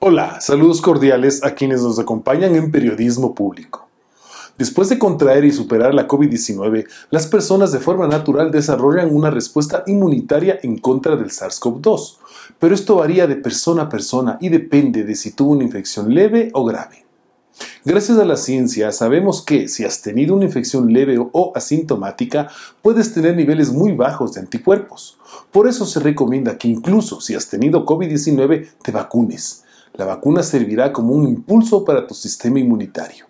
Hola, saludos cordiales a quienes nos acompañan en Periodismo Público. Después de contraer y superar la COVID-19, las personas de forma natural desarrollan una respuesta inmunitaria en contra del SARS-CoV-2, pero esto varía de persona a persona y depende de si tuvo una infección leve o grave. Gracias a la ciencia sabemos que si has tenido una infección leve o asintomática puedes tener niveles muy bajos de anticuerpos. Por eso se recomienda que incluso si has tenido COVID-19 te vacunes la vacuna servirá como un impulso para tu sistema inmunitario.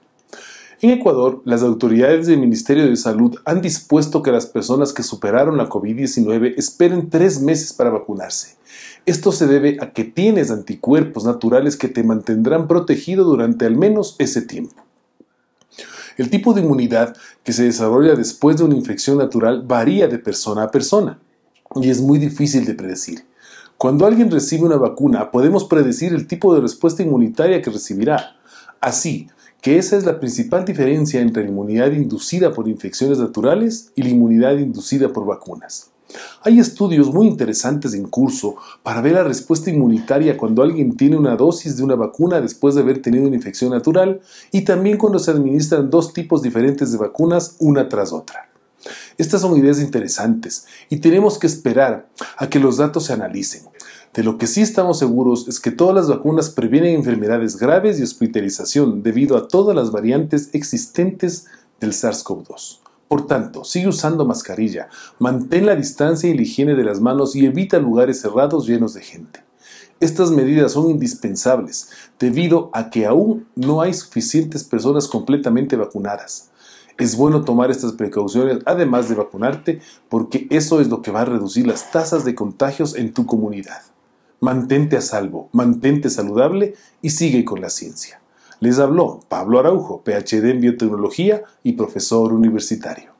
En Ecuador, las autoridades del Ministerio de Salud han dispuesto que las personas que superaron la COVID-19 esperen tres meses para vacunarse. Esto se debe a que tienes anticuerpos naturales que te mantendrán protegido durante al menos ese tiempo. El tipo de inmunidad que se desarrolla después de una infección natural varía de persona a persona y es muy difícil de predecir. Cuando alguien recibe una vacuna, podemos predecir el tipo de respuesta inmunitaria que recibirá. Así que esa es la principal diferencia entre la inmunidad inducida por infecciones naturales y la inmunidad inducida por vacunas. Hay estudios muy interesantes en curso para ver la respuesta inmunitaria cuando alguien tiene una dosis de una vacuna después de haber tenido una infección natural y también cuando se administran dos tipos diferentes de vacunas una tras otra. Estas son ideas interesantes y tenemos que esperar a que los datos se analicen. De lo que sí estamos seguros es que todas las vacunas previenen enfermedades graves y hospitalización debido a todas las variantes existentes del SARS-CoV-2. Por tanto, sigue usando mascarilla, mantén la distancia y la higiene de las manos y evita lugares cerrados llenos de gente. Estas medidas son indispensables debido a que aún no hay suficientes personas completamente vacunadas. Es bueno tomar estas precauciones además de vacunarte porque eso es lo que va a reducir las tasas de contagios en tu comunidad. Mantente a salvo, mantente saludable y sigue con la ciencia. Les habló Pablo Araujo, PhD en biotecnología y profesor universitario.